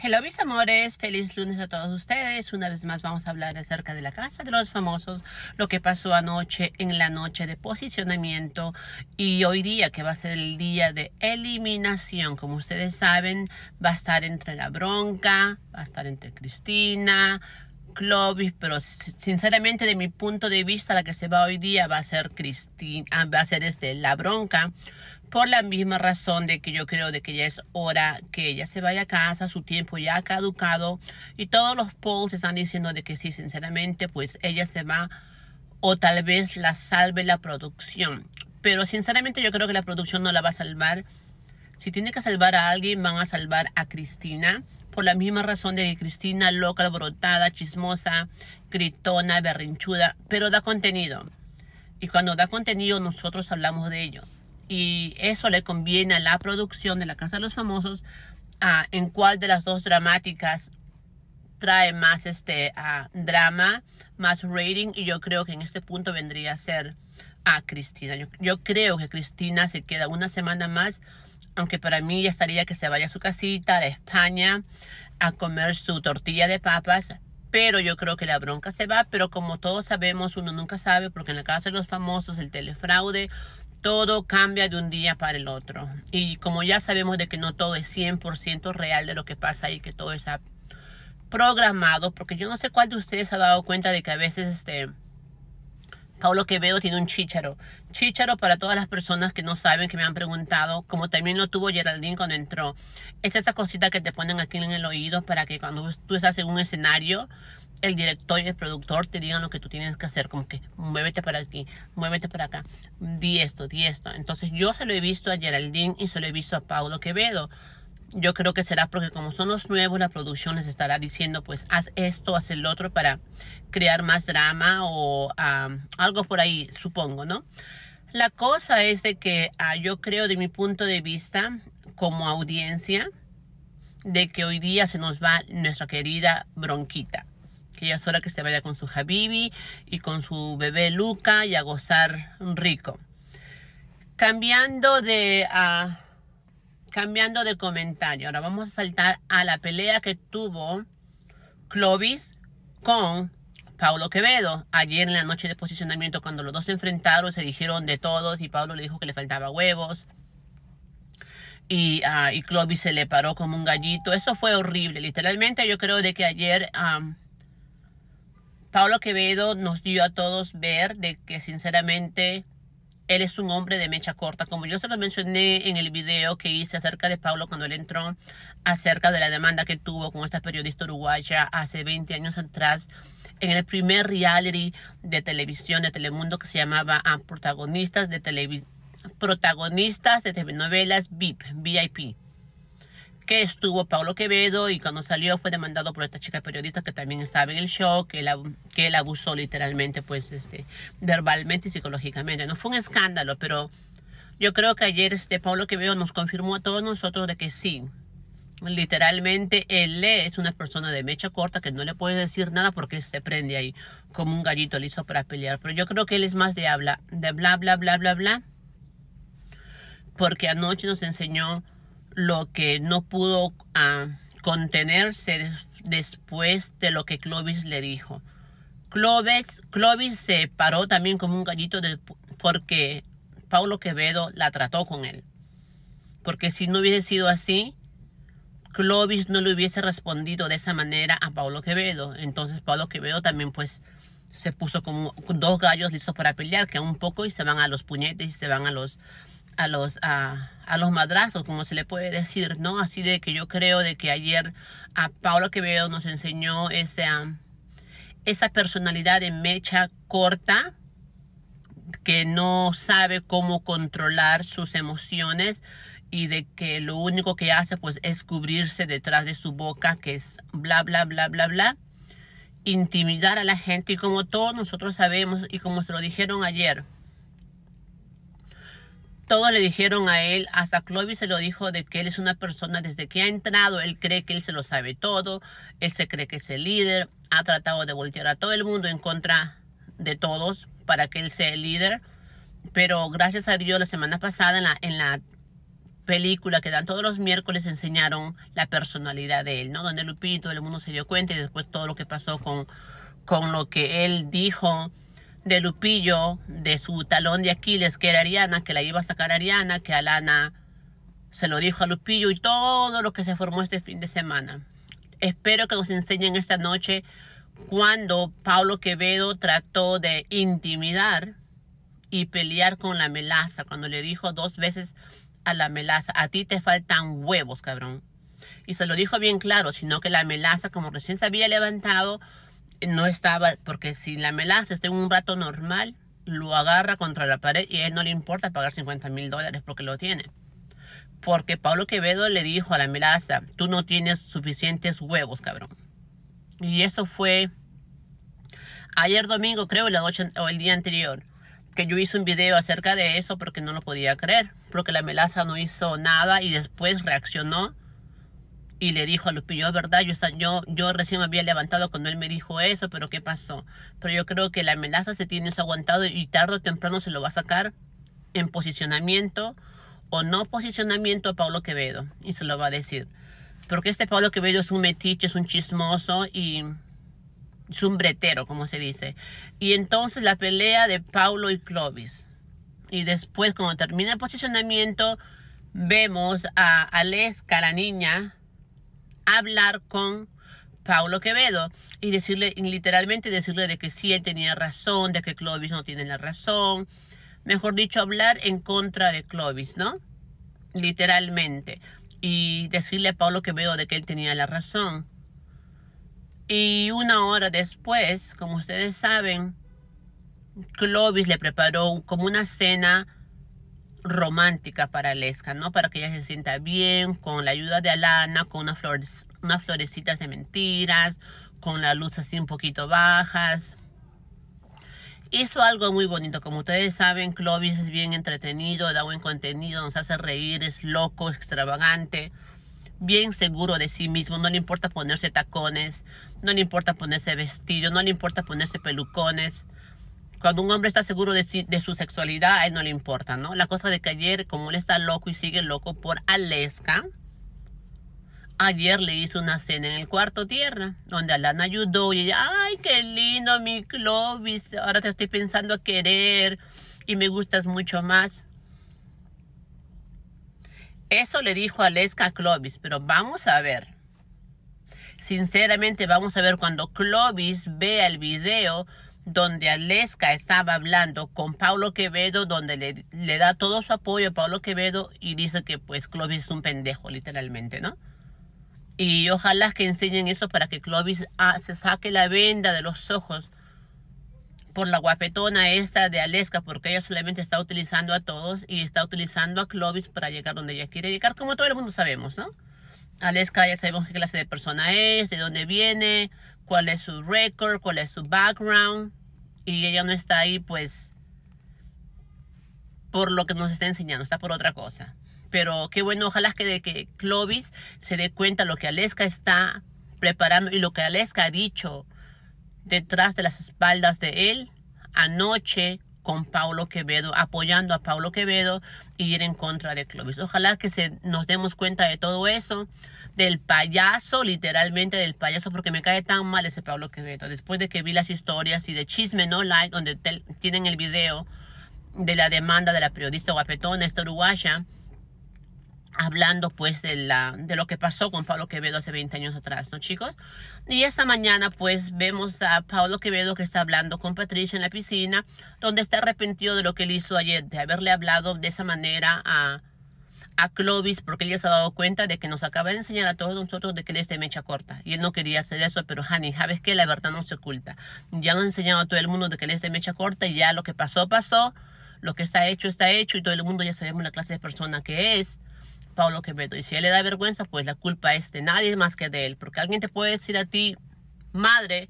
Hello mis amores, feliz lunes a todos ustedes. Una vez más vamos a hablar acerca de la casa de los famosos, lo que pasó anoche en la noche de posicionamiento y hoy día que va a ser el día de eliminación. Como ustedes saben, va a estar entre la bronca, va a estar entre Cristina, Clovis, pero sinceramente de mi punto de vista la que se va hoy día va a ser Cristina, va a ser este la bronca por la misma razón de que yo creo de que ya es hora que ella se vaya a casa, su tiempo ya ha caducado y todos los polls están diciendo de que sí, sinceramente, pues ella se va o tal vez la salve la producción. Pero sinceramente yo creo que la producción no la va a salvar. Si tiene que salvar a alguien, van a salvar a Cristina. Por la misma razón de que Cristina, loca, alborotada, chismosa, gritona, berrinchuda, pero da contenido. Y cuando da contenido, nosotros hablamos de ello y eso le conviene a la producción de La Casa de los Famosos en cuál de las dos dramáticas trae más este drama, más rating y yo creo que en este punto vendría a ser a Cristina. Yo, creo que Cristina se queda una semana más, aunque para mí ya estaría que se vaya a su casita de España a comer su tortilla de papas, pero yo creo que la bronca se va, pero como todos sabemos, uno nunca sabe porque en la casa de los famosos el telefraude todo cambia de un día para el otro. Y como ya sabemos de que no todo es 100% real de lo que pasa y que todo está programado, porque yo no sé cuál de ustedes ha dado cuenta de que a veces este que veo tiene un chícharo. Chícharo para todas las personas que no saben, que me han preguntado, como también lo tuvo Geraldine cuando entró. Es esa cosita que te ponen aquí en el oído para que cuando tú estás en un escenario el director y el productor te digan lo que tú tienes que hacer, como que muévete para aquí, muévete para acá, di esto, di esto. Entonces yo se lo he visto a Geraldine y se lo he visto a Paulo Quevedo. Yo creo que será porque como son los nuevos, la producción les estará diciendo, pues haz esto, haz el otro para crear más drama o algo por ahí, supongo, ¿no? La cosa es de que ah, yo creo de mi punto de vista como audiencia, de que hoy día se nos va nuestra querida bronquita que ya es hora que se vaya con su Habibi y con su bebé Luca y a gozar rico. Cambiando de, ah, cambiando de comentario, ahora vamos a saltar a la pelea que tuvo Clovis con Pablo Quevedo. Ayer en la noche de posicionamiento, cuando los dos se enfrentaron, se dijeron de todos y Pablo le dijo que le faltaba huevos ah, y, Clovis se le paró como un gallito. Eso fue horrible. Literalmente yo creo de que ayer Pablo Quevedo nos dio a todos ver de que sinceramente él es un hombre de mecha corta, como yo se lo mencioné en el video que hice acerca de Pablo cuando él entró, acerca de la demanda que tuvo con esta periodista uruguaya hace 20 años atrás, en el primer reality de televisión de Telemundo que se llamaba Protagonistas de, Protagonistas de Telenovelas VIP, VIP que estuvo Pablo Quevedo y cuando salió fue demandado por esta chica periodista que también estaba en el show, que él, que abusó literalmente, pues, este, verbalmente y psicológicamente. No fue un escándalo, pero yo creo que ayer este Pablo Quevedo nos confirmó a todos nosotros de que sí, literalmente él es una persona de mecha corta que no le puede decir nada porque se prende ahí como un gallito listo para pelear. Pero yo creo que él es más de habla, de bla, bla, bla, bla, bla. Porque anoche nos enseñó lo que no pudo ah, contenerse después de lo que Clovis le dijo. Clovis, Clovis se paró también como un gallito porque Paulo Quevedo la trató con él. Porque si no hubiese sido así, Clovis no le hubiese respondido de esa manera a Paulo Quevedo. Entonces Pablo Quevedo también pues se puso como dos gallos listos para pelear, que un poco y se van a los puñetes y se van a los a los, a, los madrazos, como se le puede decir, ¿no? Así de que yo creo de que ayer a Paula Quevedo nos enseñó esa, esa personalidad de mecha corta que no sabe cómo controlar sus emociones y de que lo único que hace pues es cubrirse detrás de su boca que es bla bla bla bla bla intimidar a la gente y como todos nosotros sabemos y como se lo dijeron ayer todos le dijeron a él, hasta Clovis se lo dijo de que él es una persona desde que ha entrado, él cree que él se lo sabe todo, él se cree que es el líder, ha tratado de voltear a todo el mundo en contra de todos para que él sea el líder, pero gracias a Dios la semana pasada en la, en la película que dan todos los miércoles enseñaron la personalidad de él, ¿no? Donde Lupito, todo el mundo se dio cuenta y después todo lo que pasó con, con lo que él dijo de Lupillo, de su talón de Aquiles, que era Ariana, que la iba a sacar Ariana, que Alana se lo dijo a Lupillo y todo lo que se formó este fin de semana. Espero que nos enseñen esta noche cuando Pablo Quevedo trató de intimidar y pelear con la melaza, cuando le dijo dos veces a la melaza, a ti te faltan huevos, cabrón. Y se lo dijo bien claro, sino que la melaza, como recién se había levantado, no estaba, porque si la melaza está en un rato normal, lo agarra contra la pared y a él no le importa pagar 50 mil dólares porque lo tiene. Porque Pablo Quevedo le dijo a la melaza, tú no tienes suficientes huevos, cabrón. Y eso fue ayer domingo, creo, la o el día anterior, que yo hice un video acerca de eso porque no lo podía creer, porque la melaza no hizo nada y después reaccionó y le dijo a Lupillo, ¿verdad? Yo, yo, yo recién me había levantado cuando él me dijo eso, pero ¿qué pasó? Pero yo creo que la amenaza se tiene aguantado y tarde o temprano se lo va a sacar en posicionamiento o no posicionamiento a Pablo Quevedo. Y se lo va a decir. Porque este Pablo Quevedo es un metiche, es un chismoso y es un bretero, como se dice. Y entonces la pelea de Paulo y Clovis. Y después, cuando termina el posicionamiento, vemos a Alex Caraniña hablar con Paulo Quevedo y decirle, literalmente decirle de que sí, él tenía razón, de que Clovis no tiene la razón. Mejor dicho, hablar en contra de Clovis, ¿no? Literalmente. Y decirle a Paulo Quevedo de que él tenía la razón. Y una hora después, como ustedes saben, Clovis le preparó como una cena romántica para Lesca, ¿no? Para que ella se sienta bien, con la ayuda de Alana, con unas flores, unas florecitas de mentiras, con la luz así un poquito bajas. Hizo algo muy bonito, como ustedes saben, Clovis es bien entretenido, da buen contenido, nos hace reír, es loco, extravagante, bien seguro de sí mismo, no le importa ponerse tacones, no le importa ponerse vestido, no le importa ponerse pelucones cuando un hombre está seguro de, su sexualidad, a él no le importa, ¿no? La cosa de que ayer, como él está loco y sigue loco por Aleska, ayer le hizo una cena en el cuarto tierra, donde Alana ayudó y ella, ay, qué lindo mi Clovis, ahora te estoy pensando a querer y me gustas mucho más. Eso le dijo Aleska a Clovis, pero vamos a ver. Sinceramente, vamos a ver cuando Clovis vea el video donde Aleska estaba hablando con Pablo Quevedo, donde le, da todo su apoyo a Pablo Quevedo y dice que pues Clovis es un pendejo, literalmente, ¿no? Y ojalá que enseñen eso para que Clovis ah, se saque la venda de los ojos por la guapetona esta de Aleska, porque ella solamente está utilizando a todos y está utilizando a Clovis para llegar donde ella quiere llegar, como todo el mundo sabemos, ¿no? Aleska ya sabemos qué clase de persona es, de dónde viene, cuál es su récord, cuál es su background y ella no está ahí, pues, por lo que nos está enseñando, está por otra cosa. Pero qué bueno, ojalá que de que Clovis se dé cuenta lo que Aleska está preparando y lo que Aleska ha dicho detrás de las espaldas de él anoche con Paulo Quevedo, apoyando a Paulo Quevedo y ir en contra de Clovis. Ojalá que se, nos demos cuenta de todo eso del payaso, literalmente del payaso, porque me cae tan mal ese Pablo Quevedo. Después de que vi las historias y de Chisme online Like, donde tienen el video de la demanda de la periodista guapetona, esta uruguaya, hablando pues de, la, de lo que pasó con Pablo Quevedo hace 20 años atrás, ¿no chicos? Y esta mañana pues vemos a Pablo Quevedo que está hablando con Patricia en la piscina, donde está arrepentido de lo que él hizo ayer, de haberle hablado de esa manera a a Clovis porque él se ha dado cuenta de que nos acaba de enseñar a todos nosotros de que él es de mecha corta. Y él no quería hacer eso, pero Hani, ¿sabes qué? La verdad no se oculta. Ya han enseñado a todo el mundo de que él es de mecha corta y ya lo que pasó, pasó. Lo que está hecho, está hecho y todo el mundo ya sabemos la clase de persona que es. Pablo Quevedo. Y si él le da vergüenza, pues la culpa es de nadie más que de él. Porque alguien te puede decir a ti, madre,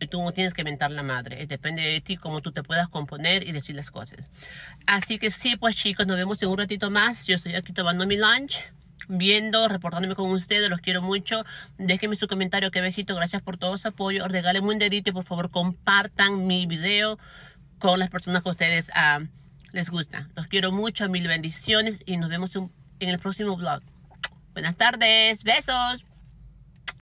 y tú no tienes que inventar la madre. Eh, depende de ti cómo tú te puedas componer y decir las cosas. Así que sí, pues chicos, nos vemos en un ratito más. Yo estoy aquí tomando mi lunch viendo, reportándome con ustedes, los quiero mucho. Déjenme su comentario, que viejito. gracias por todo su apoyo. Regálenme un dedito y por favor compartan mi video con las personas que ustedes ah, les gusta. Los quiero mucho, mil bendiciones y nos vemos en el próximo vlog. Buenas tardes, besos.